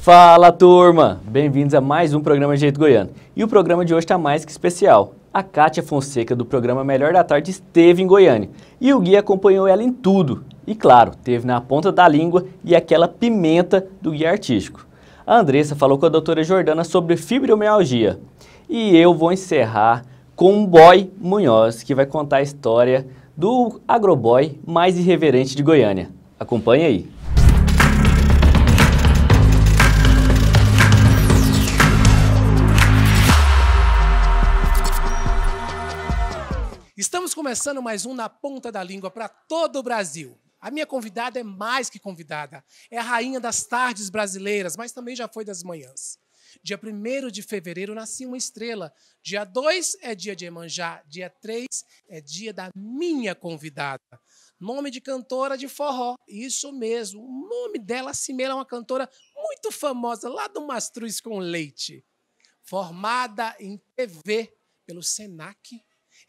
Fala turma, bem-vindos a mais um programa de Jeito Goiano. E o programa de hoje está mais que especial a Kátia Fonseca do programa Melhor da Tarde esteve em Goiânia e o Gui acompanhou ela em tudo. E claro, teve na ponta da língua e aquela pimenta do guia artístico. A Andressa falou com a doutora Jordana sobre fibromialgia. E eu vou encerrar com um boy Munhoz, que vai contar a história do agroboy mais irreverente de Goiânia. Acompanhe aí. Estamos começando mais um Na Ponta da Língua para todo o Brasil. A minha convidada é mais que convidada. É a rainha das tardes brasileiras, mas também já foi das manhãs. Dia 1 de fevereiro nasci uma estrela. Dia 2 é dia de Emanjá. Dia 3 é dia da minha convidada. Nome de cantora de forró. Isso mesmo. O nome dela, Cimeira, é uma cantora muito famosa lá do Mastruz com Leite. Formada em TV pelo SENAC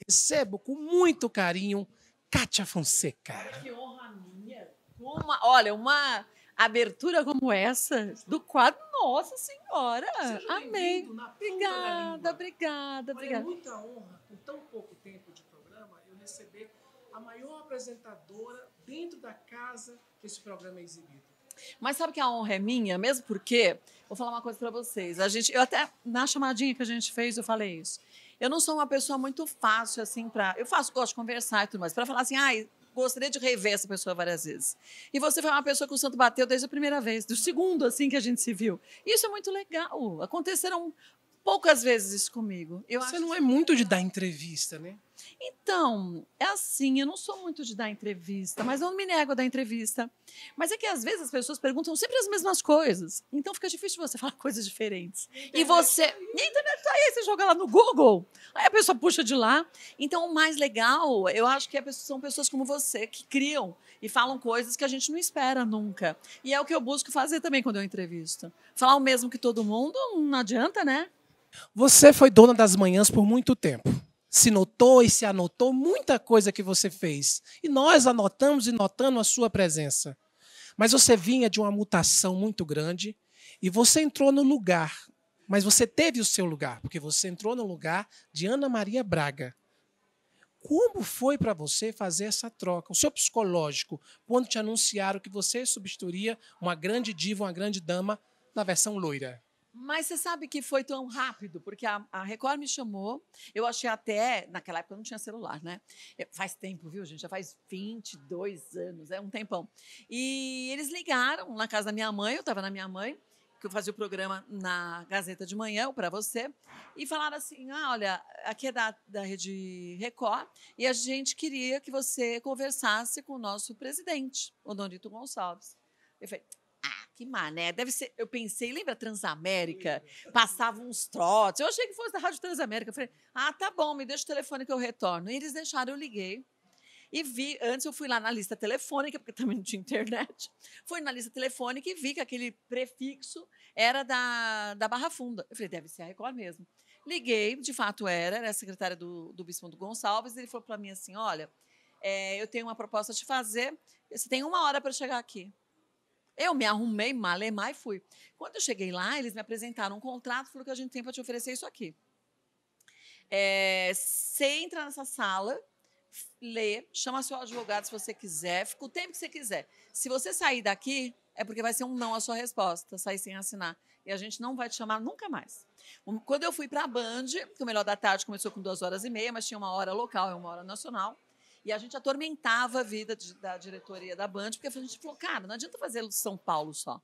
recebo com muito carinho Kátia Fonseca. Que honra minha. Uma, olha, uma abertura como essa do quadro, nossa senhora. Seja Amém. Obrigada, obrigada, é obrigada. É muita honra, com tão pouco tempo de programa, eu receber a maior apresentadora dentro da casa que esse programa é exibido. Mas sabe que a honra é minha, mesmo porque, vou falar uma coisa para vocês. A gente, eu até na chamadinha que a gente fez, eu falei isso. Eu não sou uma pessoa muito fácil, assim, para. Eu faço, gosto de conversar e tudo mais, para falar assim, ah, gostaria de rever essa pessoa várias vezes. E você foi uma pessoa que o santo bateu desde a primeira vez, do segundo, assim, que a gente se viu. Isso é muito legal. Aconteceram poucas vezes isso comigo. Eu você não é muito legal. de dar entrevista, né? Então, é assim, eu não sou muito de dar entrevista, mas eu não me nego a dar entrevista. Mas é que às vezes as pessoas perguntam sempre as mesmas coisas. Então fica difícil você falar coisas diferentes. E você. E internet tá aí, você joga lá no Google. Aí a pessoa puxa de lá. Então, o mais legal, eu acho que são pessoas como você que criam e falam coisas que a gente não espera nunca. E é o que eu busco fazer também quando eu entrevisto. Falar o mesmo que todo mundo não adianta, né? Você foi dona das manhãs por muito tempo se notou e se anotou muita coisa que você fez. E nós anotamos e notando a sua presença. Mas você vinha de uma mutação muito grande e você entrou no lugar. Mas você teve o seu lugar, porque você entrou no lugar de Ana Maria Braga. Como foi para você fazer essa troca? O seu psicológico, quando te anunciaram que você substituiria uma grande diva, uma grande dama, na versão loira? Mas você sabe que foi tão rápido, porque a, a, Record me chamou. Eu achei até. Naquela época eu não tinha celular, né? É, faz tempo, viu, gente? Já faz 22 anos, é um tempão. E eles ligaram na casa da minha mãe, eu estava na minha mãe, que eu fazia o programa na Gazeta de Manhã, para você, e falaram assim: ah, olha, aqui é da, da Rede Record, e a gente queria que você conversasse com o nosso presidente, o Donito Gonçalves. Eu falei, que mané. Deve ser. Eu pensei, lembra Transamérica? Passavam uns trotes. Eu achei que fosse da Rádio Transamérica. Eu falei, ah, tá bom, me deixa o telefone que eu retorno. E eles deixaram, eu liguei. E vi, antes eu fui lá na lista telefônica, porque também não tinha internet. Fui na lista telefônica e vi que aquele prefixo era da, da Barra Funda. Eu falei, deve ser a Record mesmo. Liguei, de fato era, era a secretária do, do Bispo Gonçalves, e ele falou para mim assim: olha, é, eu tenho uma proposta a te fazer, você tem uma hora para chegar aqui. Eu me arrumei, malemar é, e fui. Quando eu cheguei lá, eles me apresentaram um contrato, falou que a gente tem para te oferecer isso aqui. É, você entra nessa sala, lê, chama seu advogado se você quiser, fica o tempo que você quiser. Se você sair daqui, é porque vai ser um não a sua resposta, sair sem assinar. E a gente não vai te chamar nunca mais. Quando eu fui para a Band, que o Melhor da Tarde começou com duas horas e meia, mas tinha uma hora local e uma hora nacional, e a gente atormentava a vida de, da diretoria da Band, porque a gente falou, cara, não adianta fazer São Paulo só.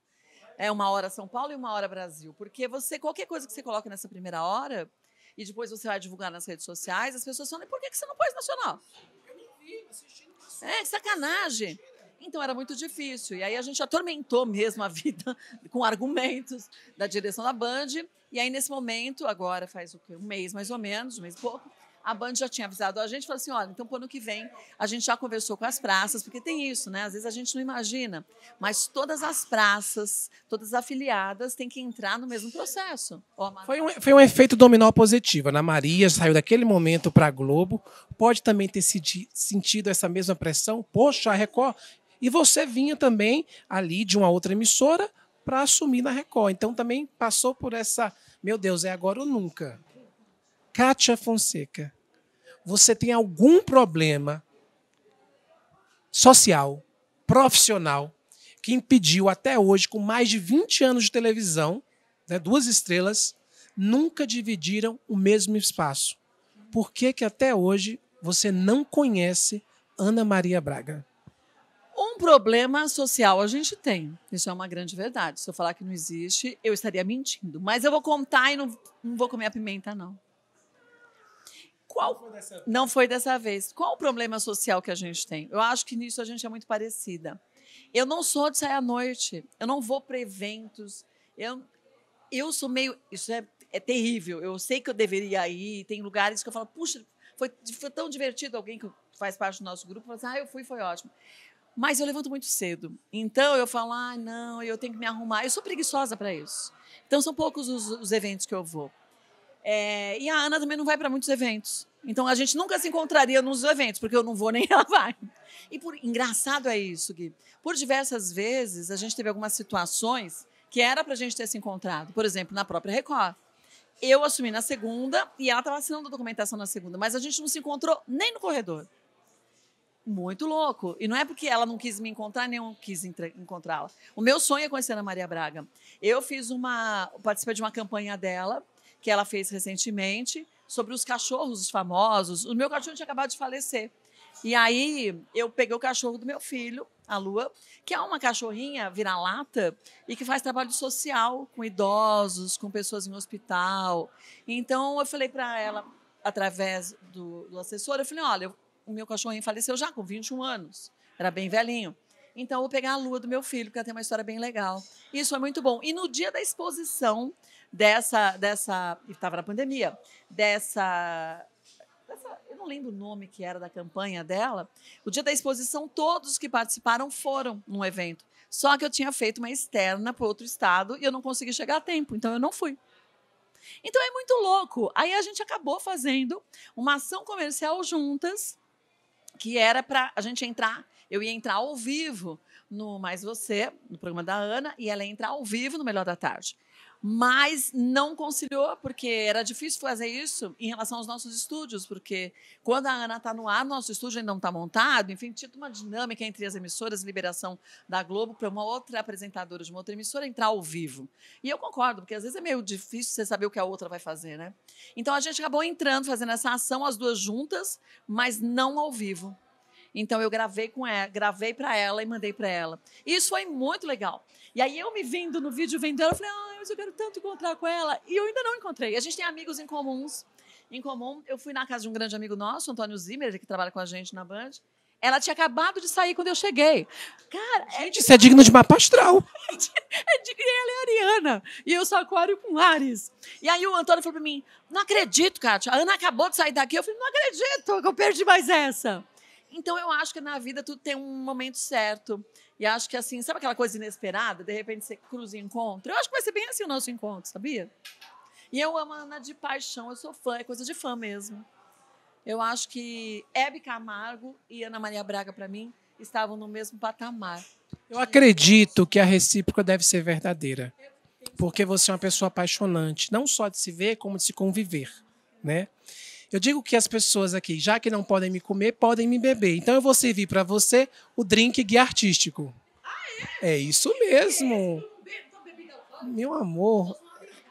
É uma hora São Paulo e uma hora Brasil. Porque você, qualquer coisa que você coloca nessa primeira hora, e depois você vai divulgar nas redes sociais, as pessoas falam, por que você não pôs nacional? Eu não vi, assistindo. É, sacanagem. Então era muito difícil. E aí a gente atormentou mesmo a vida com argumentos da direção da Band. E aí, nesse momento, agora faz o quê? Um mês mais ou menos, um mês e pouco, a Band já tinha avisado a gente, falou assim, olha, então para ano que vem a gente já conversou com as praças, porque tem isso, né? Às vezes a gente não imagina, mas todas as praças, todas as afiliadas têm que entrar no mesmo processo. foi, um, foi um efeito dominó positivo. Ana Maria saiu daquele momento para a Globo, pode também ter sentido essa mesma pressão, poxa, a Record... E você vinha também ali de uma outra emissora para assumir na Record. Então também passou por essa, meu Deus, é agora ou nunca. Cátia Fonseca, você tem algum problema social, profissional, que impediu até hoje, com mais de 20 anos de televisão, né, duas estrelas, nunca dividiram o mesmo espaço. Por que, que até hoje você não conhece Ana Maria Braga? Um problema social a gente tem. Isso é uma grande verdade. Se eu falar que não existe, eu estaria mentindo. Mas eu vou contar e não, não vou comer a pimenta, não. Qual... Não foi, dessa vez. Não foi dessa vez. Qual o problema social que a gente tem? Eu acho que nisso a gente é muito parecida. Eu não sou de sair à noite, eu não vou para eventos. Eu, eu sou meio. Isso é, é terrível. Eu sei que eu deveria ir, tem lugares que eu falo, puxa, foi, foi tão divertido alguém que faz parte do nosso grupo, fala assim, ah, eu fui, foi ótimo. Mas eu levanto muito cedo. Então eu falo, ah, não, eu tenho que me arrumar. Eu sou preguiçosa para isso. Então são poucos os, os eventos que eu vou. É, e a Ana também não vai para muitos eventos. Então a gente nunca se encontraria nos eventos, porque eu não vou nem ela vai. E por engraçado é isso, Gui. Por diversas vezes a gente teve algumas situações que era para a gente ter se encontrado. Por exemplo, na própria Record. Eu assumi na segunda e ela estava assinando a documentação na segunda, mas a gente não se encontrou nem no corredor. Muito louco. E não é porque ela não quis me encontrar, nem eu quis encontrá-la. O meu sonho é conhecer a Ana Maria Braga. Eu fiz uma. participei de uma campanha dela que ela fez recentemente sobre os cachorros famosos. O meu cachorro tinha acabado de falecer. E aí eu peguei o cachorro do meu filho, a Lua, que é uma cachorrinha vira-lata e que faz trabalho social com idosos, com pessoas em hospital. Então eu falei para ela, através do, do, assessor, eu falei: olha, o meu cachorrinho faleceu já com 21 anos, era bem velhinho. Então eu vou pegar a lua do meu filho, porque ela tem uma história bem legal. Isso é muito bom. E no dia da exposição, dessa. dessa estava na pandemia, dessa, dessa. Eu não lembro o nome que era da campanha dela. O dia da exposição, todos que participaram foram no evento. Só que eu tinha feito uma externa para outro estado e eu não consegui chegar a tempo, então eu não fui. Então é muito louco. Aí a gente acabou fazendo uma ação comercial juntas, que era para a gente entrar. Eu ia entrar ao vivo no Mais Você, no programa da Ana, e ela ia entrar ao vivo no Melhor da Tarde mas não conciliou, porque era difícil fazer isso em relação aos nossos estúdios, porque quando a Ana está no ar, nosso estúdio ainda não está montado, enfim, tinha uma dinâmica entre as emissoras, liberação da Globo para uma outra apresentadora de uma outra emissora entrar ao vivo. E eu concordo, porque às vezes é meio difícil você saber o que a outra vai fazer, né? Então a gente acabou entrando, fazendo essa ação, as duas juntas, mas não ao vivo. Então eu gravei com ela, gravei para ela e mandei para ela. E isso foi muito legal. E aí eu me vendo no vídeo vendo ela, eu falei, ah, eu quero tanto encontrar com ela. E eu ainda não encontrei. A gente tem amigos em comuns. Em comum, eu fui na casa de um grande amigo nosso, Antônio Zimmer, que trabalha com a gente na Band. Ela tinha acabado de sair quando eu cheguei. Cara, é gente, é... isso é digno de mapa astral. é digno, ela é ariana. E eu sou aquário com Ares. E aí o Antônio falou para mim: não acredito, Kátia, a Ana acabou de sair daqui. Eu falei: não acredito que eu perdi mais essa. Então eu acho que na vida tudo tem um momento certo. E acho que assim, sabe aquela coisa inesperada? De repente você cruza e encontra. Eu acho que vai ser bem assim o nosso encontro, sabia? E eu amo a Ana de paixão, eu sou fã, é coisa de fã mesmo. Eu acho que Hebe Camargo e Ana Maria Braga, para mim, estavam no mesmo patamar. Eu acredito que a recíproca deve ser verdadeira. Porque você é uma pessoa apaixonante, não só de se ver, como de se conviver, né? Eu digo que as pessoas aqui, já que não podem me comer, podem me beber. Então eu vou servir para você o drink guia artístico. Ah, é? é isso mesmo. É Meu amor,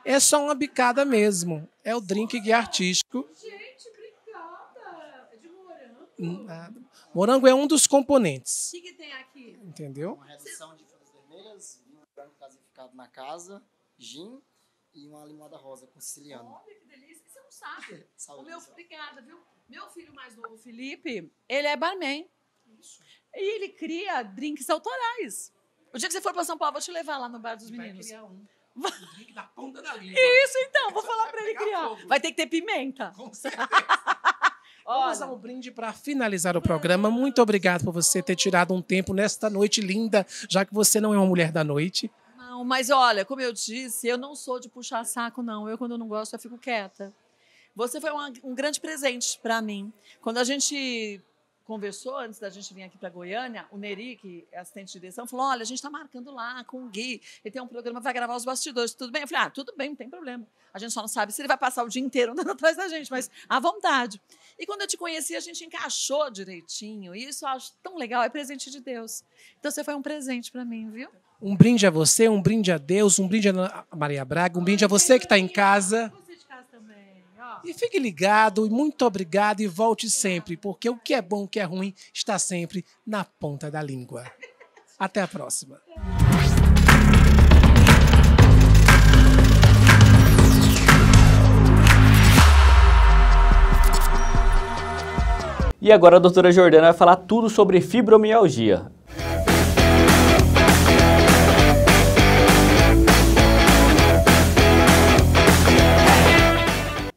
é só uma bicada mesmo. É o drink guia artístico. Gente, obrigada. É de morango? Hum, ah, morango é um dos componentes. O que, que, tem aqui? Entendeu? Uma redução de frutas vermelhas, vinho branco gasificado na casa, gin e uma limonada rosa com siciliano. Olha que delícia sabe. Saúde, o meu, obrigada, viu? Meu filho mais novo, Felipe, ele é barman. Isso. E ele cria drinks autorais. O dia que você for para São Paulo, eu vou te levar lá no bar dos Vai meninos. Criar um. drink da ponta da língua. Isso então, vou falar para ele criar. Fogo. Vai ter que ter pimenta. Com certeza. Vamos Olha. um brinde para finalizar o programa. Muito obrigado por você ter tirado um tempo nesta noite linda, já que você não é uma mulher da noite. Não, mas olha, como eu disse, eu não sou de puxar saco, não. Eu, quando eu não gosto, eu fico quieta. Você foi uma, um grande presente para mim. Quando a gente conversou antes da gente vir aqui para Goiânia, o Neri, que é assistente de direção, falou: olha, a gente está marcando lá com o Gui, ele tem um programa vai gravar os bastidores, tudo bem? Eu falei: ah, tudo bem, não tem problema. A gente só não sabe se ele vai passar o dia inteiro andando atrás da gente, mas à vontade. E quando eu te conheci, a gente encaixou direitinho, e isso eu acho tão legal, é presente de Deus. Então você foi um presente para mim, viu? Um brinde a você, um brinde a Deus, um brinde a Maria Braga, um brinde a você que está em casa. E fique ligado e muito obrigado e volte sempre, porque o que é bom, o que é ruim, está sempre na ponta da língua. Até a próxima. E agora a doutora Jordana vai falar tudo sobre fibromialgia.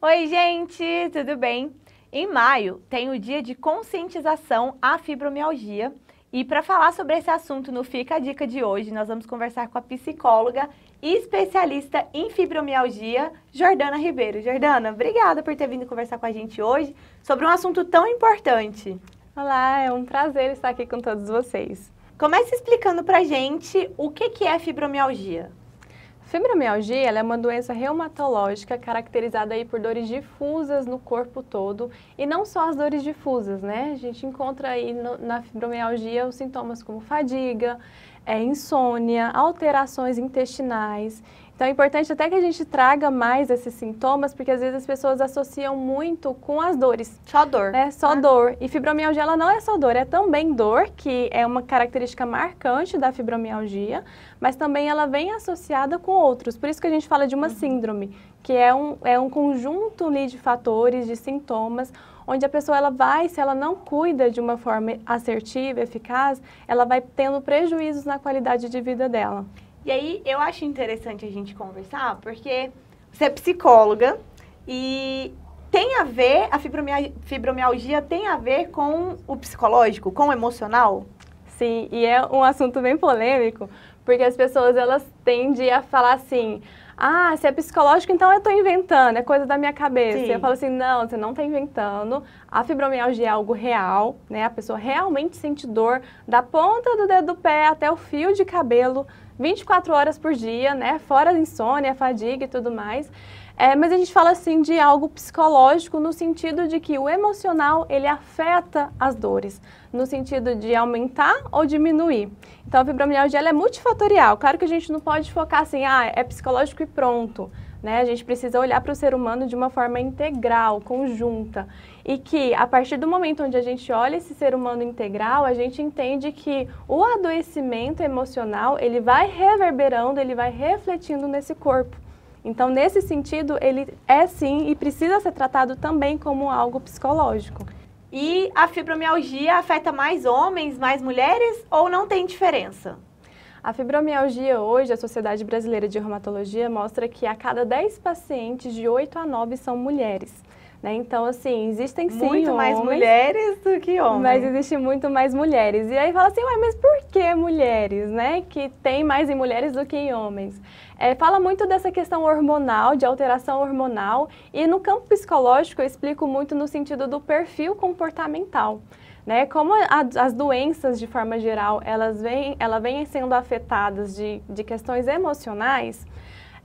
Oi, gente, tudo bem? Em maio tem o dia de conscientização à fibromialgia. E para falar sobre esse assunto no Fica a Dica de hoje, nós vamos conversar com a psicóloga e especialista em fibromialgia, Jordana Ribeiro. Jordana, obrigada por ter vindo conversar com a gente hoje sobre um assunto tão importante. Olá, é um prazer estar aqui com todos vocês. Comece explicando pra gente o que, que é fibromialgia. Fibromialgia é uma doença reumatológica caracterizada aí por dores difusas no corpo todo e não só as dores difusas, né? A gente encontra aí no, na fibromialgia os sintomas como fadiga, é, insônia, alterações intestinais. Então é importante até que a gente traga mais esses sintomas, porque às vezes as pessoas associam muito com as dores. Só dor. É só ah. dor. E fibromialgia ela não é só dor, é também dor, que é uma característica marcante da fibromialgia, mas também ela vem associada com outros. Por isso que a gente fala de uma uhum. síndrome, que é um, é um conjunto ali, de fatores, de sintomas, onde a pessoa ela vai, se ela não cuida de uma forma assertiva, eficaz, ela vai tendo prejuízos na qualidade de vida dela. E aí eu acho interessante a gente conversar, porque você é psicóloga e tem a ver, a fibromialgia tem a ver com o psicológico, com o emocional? Sim, e é um assunto bem polêmico, porque as pessoas elas tendem a falar assim: ah, se é psicológico, então eu estou inventando, é coisa da minha cabeça. Sim. Eu falo assim: não, você não está inventando. A fibromialgia é algo real, né? A pessoa realmente sente dor da ponta do dedo do pé até o fio de cabelo 24 horas por dia, né? Fora a insônia, a fadiga e tudo mais. É, mas a gente fala assim de algo psicológico no sentido de que o emocional ele afeta as dores, no sentido de aumentar ou diminuir. Então a fibromialgia é multifatorial. Claro que a gente não pode focar assim, ah, é psicológico e pronto. Né? A gente precisa olhar para o ser humano de uma forma integral, conjunta. E que a partir do momento onde a gente olha esse ser humano integral, a gente entende que o adoecimento emocional, ele vai reverberando, ele vai refletindo nesse corpo. Então, nesse sentido, ele é sim e precisa ser tratado também como algo psicológico. E a fibromialgia afeta mais homens, mais mulheres ou não tem diferença? A fibromialgia hoje, a Sociedade Brasileira de Reumatologia mostra que a cada 10 pacientes, de 8 a 9 são mulheres. Né? Então, assim, existem sim Muito mais mulheres do que homens. Mas existe muito mais mulheres. E aí fala assim, ué, mas por que mulheres, né? Que tem mais em mulheres do que em homens. É, fala muito dessa questão hormonal, de alteração hormonal. E no campo psicológico eu explico muito no sentido do perfil comportamental. Né? Como a, as doenças, de forma geral, elas vêm, ela vêm sendo afetadas de, de questões emocionais,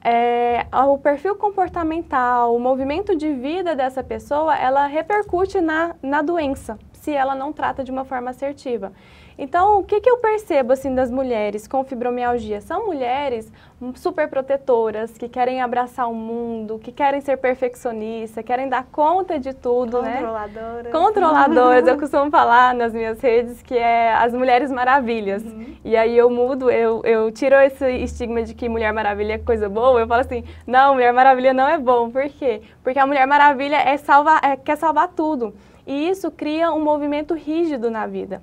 é, o perfil comportamental, o movimento de vida dessa pessoa, ela repercute na, na doença, se ela não trata de uma forma assertiva. Então, o que, que eu percebo assim das mulheres com fibromialgia? São mulheres super protetoras, que querem abraçar o mundo, que querem ser perfeccionistas, querem dar conta de tudo, Controladoras. né? Controladoras. eu costumo falar nas minhas redes que é as mulheres maravilhas. Uhum. E aí eu mudo, eu, eu tiro esse estigma de que mulher maravilha é coisa boa, eu falo assim, não, mulher maravilha não é bom. Por quê? Porque a mulher maravilha é salva, é, quer salvar tudo. E isso cria um movimento rígido na vida.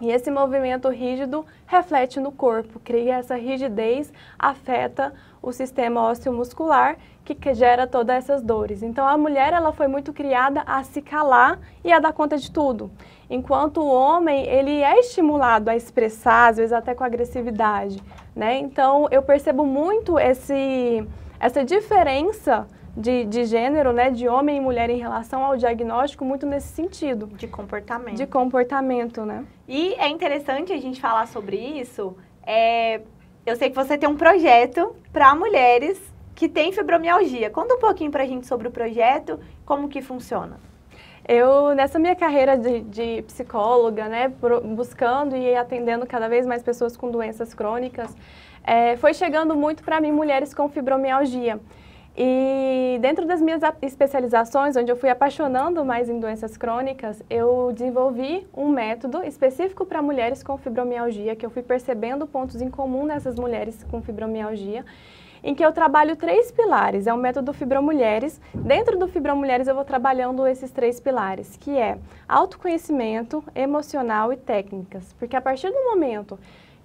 E esse movimento rígido reflete no corpo, cria essa rigidez, afeta o sistema ósseo muscular que gera todas essas dores. Então a mulher ela foi muito criada a se calar e a dar conta de tudo, enquanto o homem ele é estimulado a expressar às vezes até com agressividade, né? Então eu percebo muito esse essa diferença de, de gênero, né, de homem e mulher em relação ao diagnóstico, muito nesse sentido. De comportamento. De comportamento, né? E é interessante a gente falar sobre isso. É, eu sei que você tem um projeto para mulheres que têm fibromialgia. Conta um pouquinho para a gente sobre o projeto, como que funciona. Eu, nessa minha carreira de, de psicóloga, né, buscando e atendendo cada vez mais pessoas com doenças crônicas, é, foi chegando muito para mim mulheres com fibromialgia. E dentro das minhas especializações, onde eu fui apaixonando mais em doenças crônicas, eu desenvolvi um método específico para mulheres com fibromialgia, que eu fui percebendo pontos em comum nessas mulheres com fibromialgia, em que eu trabalho três pilares. É o método Fibromulheres. Dentro do Fibromulheres eu vou trabalhando esses três pilares, que é autoconhecimento, emocional e técnicas. Porque a partir do momento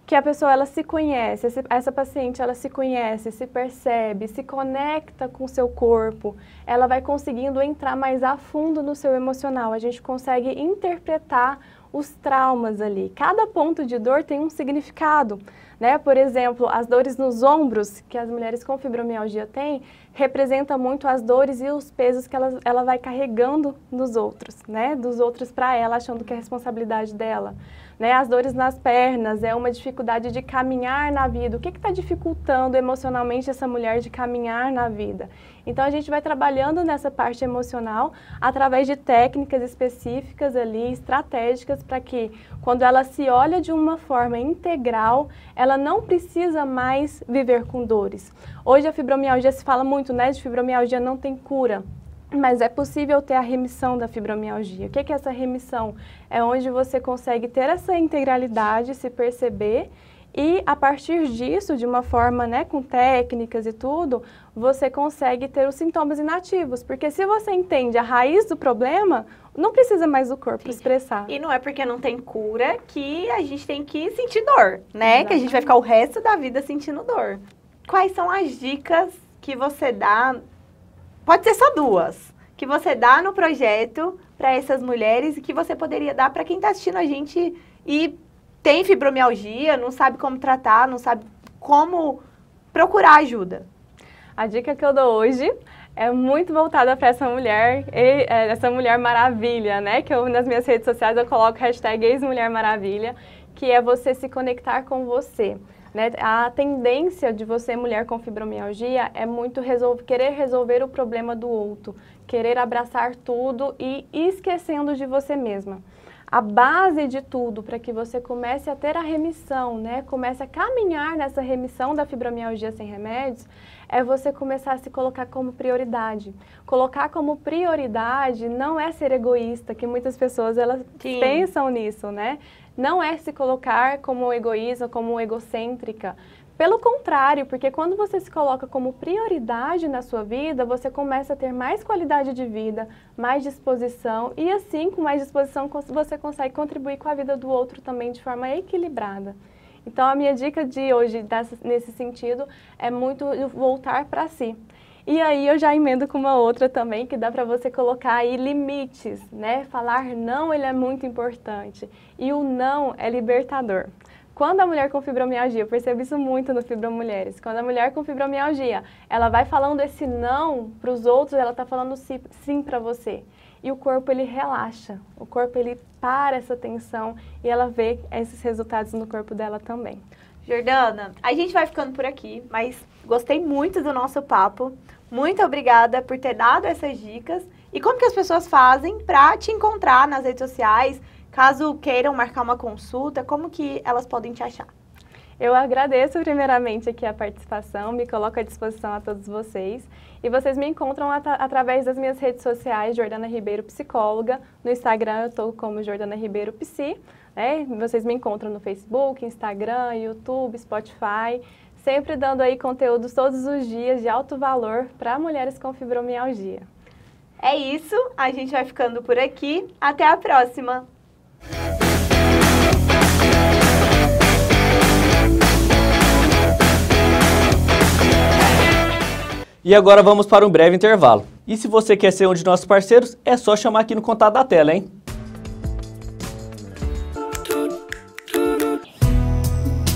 que a pessoa ela se conhece, essa paciente ela se conhece, se percebe, se conecta com o seu corpo, ela vai conseguindo entrar mais a fundo no seu emocional. A gente consegue interpretar os traumas ali. Cada ponto de dor tem um significado né? Por exemplo, as dores nos ombros que as mulheres com fibromialgia têm representa muito as dores e os pesos que ela, ela vai carregando nos outros, né? Dos outros para ela, achando que é responsabilidade dela. Né? As dores nas pernas, é uma dificuldade de caminhar na vida. O que está dificultando emocionalmente essa mulher de caminhar na vida? Então, a gente vai trabalhando nessa parte emocional através de técnicas específicas ali, estratégicas, para que quando ela se olha de uma forma integral, ela não precisa mais viver com dores. Hoje a fibromialgia se fala muito, né? De fibromialgia não tem cura. Mas é possível ter a remissão da fibromialgia. O que é, que é essa remissão? É onde você consegue ter essa integralidade, se perceber e a partir disso, de uma forma, né, com técnicas e tudo, você consegue ter os sintomas inativos, porque se você entende a raiz do problema, não precisa mais o corpo Sim. expressar. E não é porque não tem cura que a gente tem que sentir dor, né? Exatamente. Que a gente vai ficar o resto da vida sentindo dor. Quais são as dicas que você dá? Pode ser só duas. Que você dá no projeto para essas mulheres e que você poderia dar para quem está assistindo a gente e tem fibromialgia, não sabe como tratar, não sabe como procurar ajuda. A dica que eu dou hoje é muito voltada para essa mulher, é, essa mulher maravilha, né? Que eu, nas minhas redes sociais eu coloco hashtag ex-mulher que é você se conectar com você. Né? A tendência de você, mulher com fibromialgia, é muito resol querer resolver o problema do outro, querer abraçar tudo e ir esquecendo de você mesma a base de tudo para que você comece a ter a remissão, né? Comece a caminhar nessa remissão da fibromialgia sem remédios, é você começar a se colocar como prioridade. Colocar como prioridade não é ser egoísta, que muitas pessoas elas Sim. pensam nisso, né? Não é se colocar como egoísta, como egocêntrica pelo contrário, porque quando você se coloca como prioridade na sua vida, você começa a ter mais qualidade de vida, mais disposição e assim, com mais disposição, você consegue contribuir com a vida do outro também de forma equilibrada. Então, a minha dica de hoje, nesse sentido, é muito voltar para si. E aí eu já emendo com uma outra também que dá para você colocar aí limites, né? Falar não, ele é muito importante. E o não é libertador quando a mulher com fibromialgia, eu percebo isso muito no Fibromulheres, quando a mulher com fibromialgia, ela vai falando esse não para os outros, ela está falando sim para você. E o corpo, ele relaxa, o corpo, ele para essa tensão e ela vê esses resultados no corpo dela também. Jordana, a gente vai ficando por aqui, mas gostei muito do nosso papo. Muito obrigada por ter dado essas dicas. E como que as pessoas fazem para te encontrar nas redes sociais, Caso queiram marcar uma consulta, como que elas podem te achar? Eu agradeço primeiramente aqui a participação, me coloco à disposição a todos vocês. E vocês me encontram at através das minhas redes sociais, Jordana Ribeiro Psicóloga. No Instagram eu estou como Jordana Ribeiro Psi. Né? Vocês me encontram no Facebook, Instagram, YouTube, Spotify. Sempre dando aí conteúdos todos os dias de alto valor para mulheres com fibromialgia. É isso, a gente vai ficando por aqui. Até a próxima! E agora vamos para um breve intervalo. E se você quer ser um de nossos parceiros, é só chamar aqui no contato da tela, hein?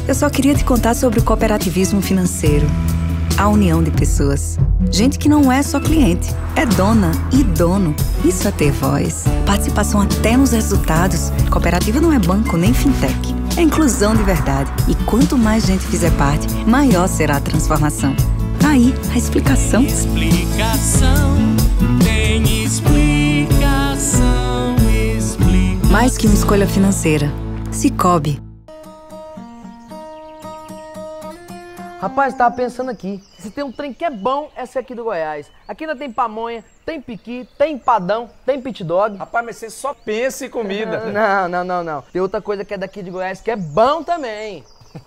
Eu só queria te contar sobre o cooperativismo financeiro a união de pessoas. Gente que não é só cliente, é dona e dono. Isso é ter voz. Participação até nos resultados. Cooperativa não é banco nem fintech. É inclusão de verdade. E quanto mais gente fizer parte, maior será a transformação. Tá aí, a explicação. Explicação tem explicação, explicação. Mais que uma escolha financeira. Cicobi Rapaz, tava pensando aqui. Se tem um trem que é bom, é esse aqui do Goiás. Aqui ainda tem pamonha, tem piqui, tem empadão, tem pit dog. Rapaz, mas você só pensa em comida. Ah, não, não, não, não. Tem outra coisa que é daqui de Goiás que é bom também.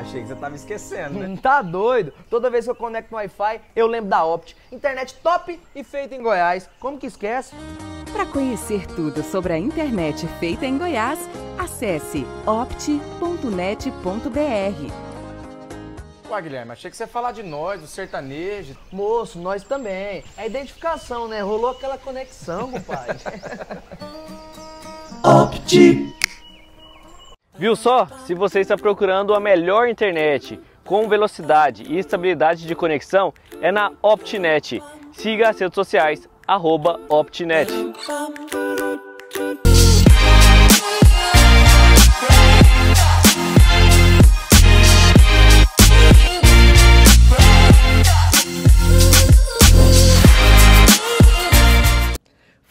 Achei que você tava esquecendo, né? Hum, tá doido. Toda vez que eu conecto no Wi-Fi, eu lembro da Opt. Internet top e feita em Goiás. Como que esquece? Para conhecer tudo sobre a internet feita em Goiás, acesse opt.net.br. Ué, Guilherme, achei que você ia falar de nós, do sertanejo. Moço, nós também. É identificação, né? Rolou aquela conexão, compadre. Opti. Viu só? Se você está procurando a melhor internet com velocidade e estabilidade de conexão, é na OptiNet. Siga as redes sociais, OptiNet.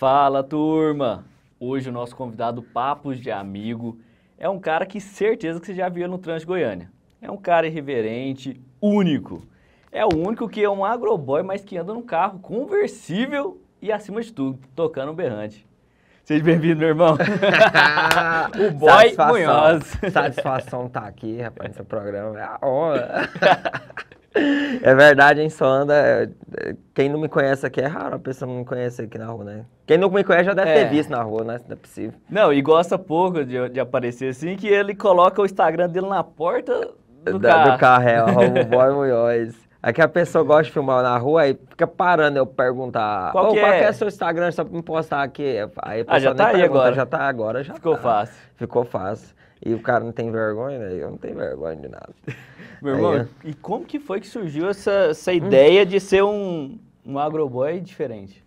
Fala turma! Hoje o nosso convidado Papos de Amigo é um cara que certeza que você já viu no Trans Goiânia. É um cara irreverente, único. É o único que é um agroboy, mas que anda num carro conversível e, acima de tudo, tocando um berrante. Seja bem-vindo, meu irmão. o boy Satisfação. Satisfação tá aqui, rapaz, no seu programa. É a honra. É verdade, hein? Só anda. Eh, quem não me conhece aqui é raro a pessoa não me conhecer aqui na rua, né? Quem não me conhece já deve é. ter visto na rua, né? Não é possível. Não, e gosta pouco de, de aparecer assim, que ele coloca o Instagram dele na porta do da, carro. Do carro, é, arroba boy, boy, é que a pessoa gosta de filmar na rua e fica parando eu perguntar. Qual, que, oh, qual é? que é seu Instagram só pra me postar aqui? Aí ah, já tá aí pergunta, agora. Já tá agora, já Ficou tá. fácil. Ficou fácil. E o cara não tem vergonha, né? Eu não tenho vergonha de nada. Meu irmão, aí, e é. como que foi que surgiu essa, essa hum. ideia hum. de ser um, um agroboy diferente?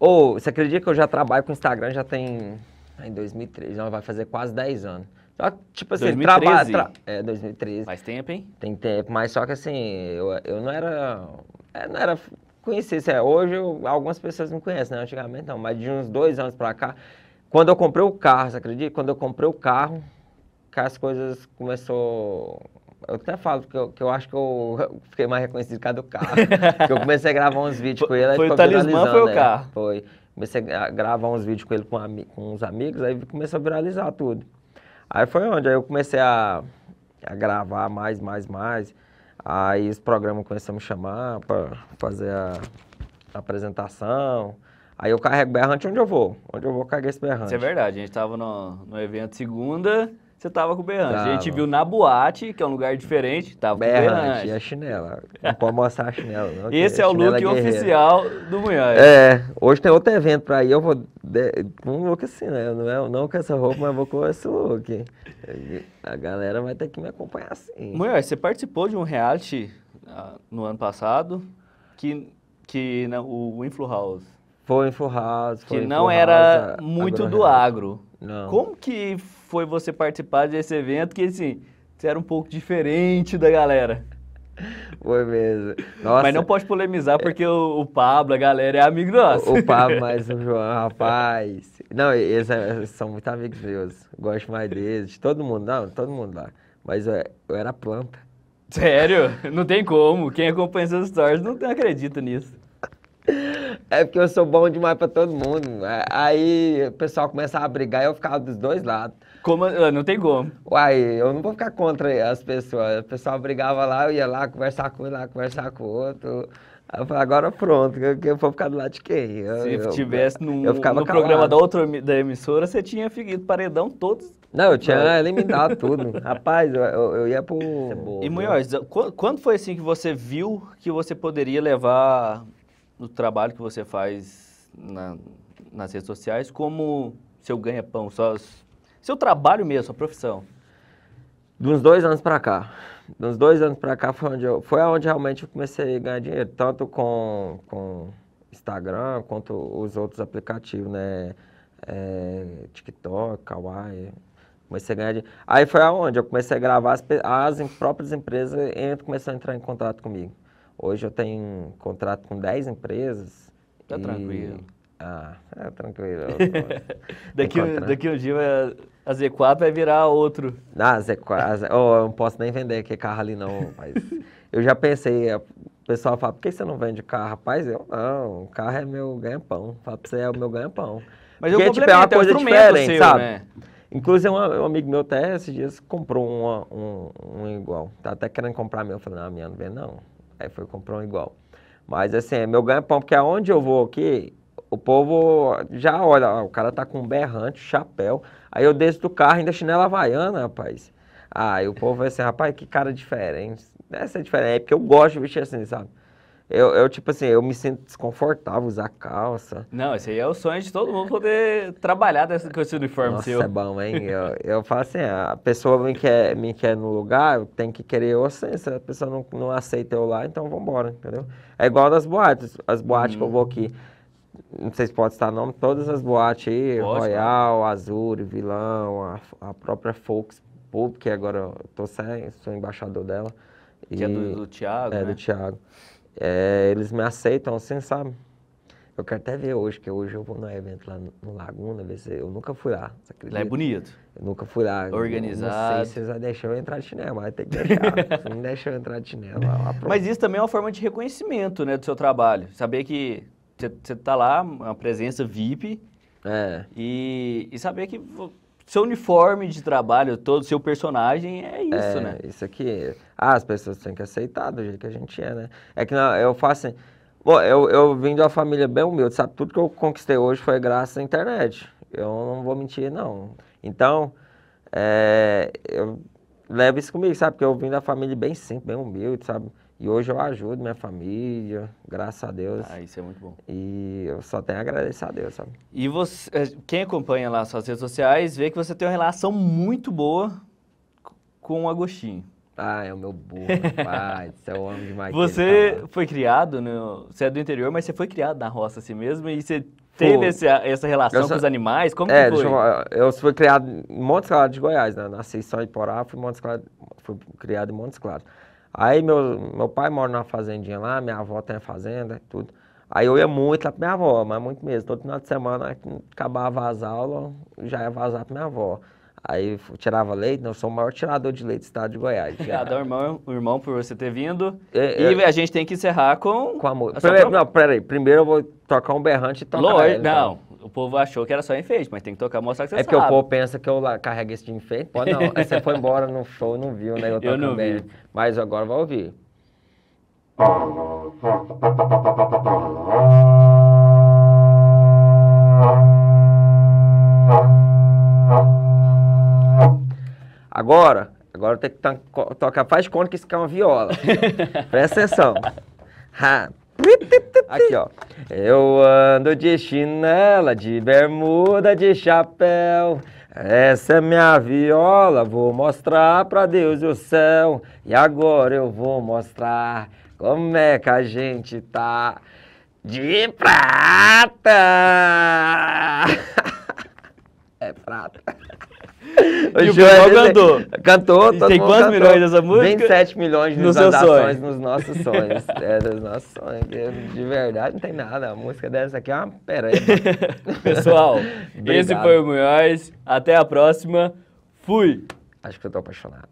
Ou, oh, você acredita que eu já trabalho com Instagram já tem... Tá em 2003, não, vai fazer quase 10 anos. Só que, tipo assim, trabalho tra... É, 2013. Faz tempo, hein? Tem tempo, mas só que assim, eu, eu não era. É, não era. Conhecesse, é, hoje eu, algumas pessoas me conhecem, né? Antigamente não, mas de uns dois anos pra cá, quando eu comprei o carro, você acredita? Quando eu comprei o carro, que as coisas começou eu até falo que eu, que eu acho que eu fiquei mais reconhecido por causa do carro. Porque eu comecei a gravar uns vídeos com ele. Foi o talismã, foi o né? carro. Né? Foi. Comecei a gravar uns vídeos com ele com, com uns amigos, aí começou a viralizar tudo. Aí foi onde aí eu comecei a, a gravar mais, mais, mais. Aí os programas começaram a me chamar para fazer a, a, apresentação. Aí eu carrego berrante onde eu vou. Onde eu vou, carrego esse berrante. Isso é verdade. A gente estava no, no evento segunda, você tava com o Berrante. A gente viu na boate, que é um lugar diferente, tava Berrante, com o Berrante. e a chinela. Não pode mostrar a chinela, não. Esse é o look guerreira. oficial do Munhoz. É, hoje tem outro evento pra ir, eu vou com um look assim, né? Não, é, não com essa roupa, mas vou com esse look. A galera vai ter que me acompanhar assim. Munhoz, você participou de um reality uh, no ano passado, que, que não, o Influ House. Foi o Influ House, foi Que não era muito agro do agro. Não. Como que foi você participar desse evento que, assim, você era um pouco diferente da galera? Foi mesmo. Nossa. Mas não pode polemizar porque é. o, o, Pablo, a galera, é amigo nosso. O, Pablo mais o João, rapaz. Não, eles, é, eles são muito amigos meus. Gosto mais deles, de todo mundo. Não, todo mundo lá. Mas eu, eu era planta. Sério? Não tem como. Quem acompanha seus stories não acredita nisso. É porque eu sou bom demais pra todo mundo. É, aí o pessoal começava a brigar e eu ficava dos dois lados. Como? Ah, não tem como. Uai, eu não vou ficar contra as pessoas. O pessoal brigava lá, eu ia lá conversar com um, lá conversar com o outro. Eu falei, agora pronto, eu, eu vou ficar do lado de quem? Eu, Se eu, tivesse num, eu ficava no calado. programa da outra da emissora, você tinha ido paredão todos. Não, eu tinha eliminado tudo. Rapaz, eu, eu, ia pro. É boa, e Munhoz, quando foi assim que você viu que você poderia levar do trabalho que você faz na, nas redes sociais como seu ganha-pão, seu trabalho mesmo, sua profissão? De uns dois anos para cá. De uns dois anos para cá foi onde, eu, foi onde realmente eu comecei a ganhar dinheiro, tanto com, com Instagram quanto os outros aplicativos, né? É, TikTok, Kawaii. Comecei a ganhar dinheiro. Aí foi aonde eu comecei a gravar, as, as próprias empresas começaram a entrar em contato comigo. Hoje eu tenho contrato com 10 empresas. Tá e... tranquilo. Ah, é tranquilo. daqui, um, daqui um dia a Z4 vai virar outro. Ah, a Z4. A oh, eu não posso nem vender aquele carro ali, não. Mas eu já pensei, o pessoal fala, por que você não vende carro? Rapaz, eu não. O carro é meu ganha-pão. Fala pra você, é o meu ganha-pão. Mas Porque, eu tipo, é uma é coisa diferente, seu, sabe? Né? Inclusive, um, um, amigo meu até esses dias comprou um, um igual. Tá até querendo comprar meu. Eu falei, não, minha não vem não. Aí foi comprar um igual. Mas assim, é meu ganha-pão, porque aonde eu vou aqui, o povo já olha, ó, o cara tá com um berrante, chapéu. Aí eu desço do carro ainda chinela havaiana, rapaz. Aí o povo vai assim, rapaz, que cara diferente. Essa é diferente, é porque eu gosto de vestir assim, sabe? Eu, eu, tipo assim, eu me sinto desconfortável usar calça. Não, esse aí é o sonho de todo mundo poder trabalhar dessa, com esse uniforme Nossa, seu. é bom, hein? Eu, eu falo assim, a pessoa me quer, me quer no lugar, eu tenho que querer eu assim. Se a pessoa não, não aceita eu lá, então vambora, entendeu? É igual das boates. As boates hum. que eu vou aqui, não sei se pode estar nome, todas as boates aí, Royal, cara. Azul, Vilão, a, a própria Fox Pub, que agora eu tô sem, sou embaixador dela. Que e, é do, do Thiago, É, né? do Thiago. É, eles me aceitam assim, sabe? Eu quero até ver hoje, que hoje eu vou no evento lá no, Laguna, ver se eu nunca fui lá. Você Lá é bonito. Eu nunca fui lá. Organizado. vocês não sei se já deixaram eu entrar de chinelo, mas tem que deixar. Vocês não deixam eu entrar de chinelo, lá, Mas isso também é uma forma de reconhecimento, né, do seu trabalho. Saber que você está lá, uma presença VIP. É. E, e saber que seu uniforme de trabalho todo, seu personagem, é isso, é, né? Isso aqui. Ah, as pessoas têm que aceitar do jeito que a gente é, né? É que não, eu faço assim. Bom, eu, eu vim de uma família bem humilde, sabe? Tudo que eu conquistei hoje foi graças à internet. Eu não vou mentir, não. Então, é, eu levo isso comigo, sabe? Porque eu vim da família bem simples, bem humilde, sabe? E hoje eu ajudo minha família, graças a Deus. Ah, isso é muito bom. E eu só tenho a agradecer a Deus, sabe? E você, eh, quem acompanha lá suas redes sociais vê que você tem uma relação muito boa com o Agostinho. Ah, é o meu burro, pai, você é o homem demais. Você tá foi criado, no, você é do interior, mas você foi criado na roça assim mesmo e você teve esse, essa relação com os animais? Como é, que foi? Eu, eu, fui criado em Montes Claros de Goiás, né? Nasci só em Porá, fui, Montes Claros, fui criado em Montes Claros. Aí meu, meu pai mora numa fazendinha lá, minha avó tem a fazenda e tudo. Aí eu ia muito lá pra minha avó, mas muito mesmo. Todo final de semana né, acabava as aulas, já ia vazar pra minha avó. Aí tirava leite, né, eu sou o maior tirador de leite do estado de Goiás. Obrigado, irmão, irmão, por você ter vindo. É, e é. a gente tem que encerrar com. Com a música. Peraí, pro... não, peraí. Primeiro eu vou tocar um berrante e tocar. Lord, ele, então. não. Então o povo achou que era só enfeite, mas tem que tocar mostrar que você é sabe. É porque o povo pensa que eu lá, carrego esse de enfeite. Pô, não, você foi embora no show, não viu, né? Eu, eu não vi. Mas agora vai ouvir. Agora, agora tem que tocar. Faz conta que isso é uma viola. Presta atenção. Aqui, ó. Eu ando de chinela, de bermuda, de chapéu. Essa é minha viola, vou mostrar pra Deus e o céu. E agora eu vou mostrar como é que a gente tá de prata. é prata. O, João Joel cantou. Cantou, todo Tem quantos cantou. milhões dessa música? 27 milhões de no sonhos, nos nossos sonhos. é, dos nossos sonhos. De verdade, não tem nada. A música dessa aqui é uma pereba. Pessoal, esse foi o Munhoz. Até a próxima. Fui! Acho que eu tô apaixonado.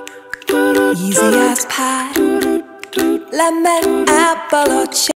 Easy as pie Lemon, apple or cherry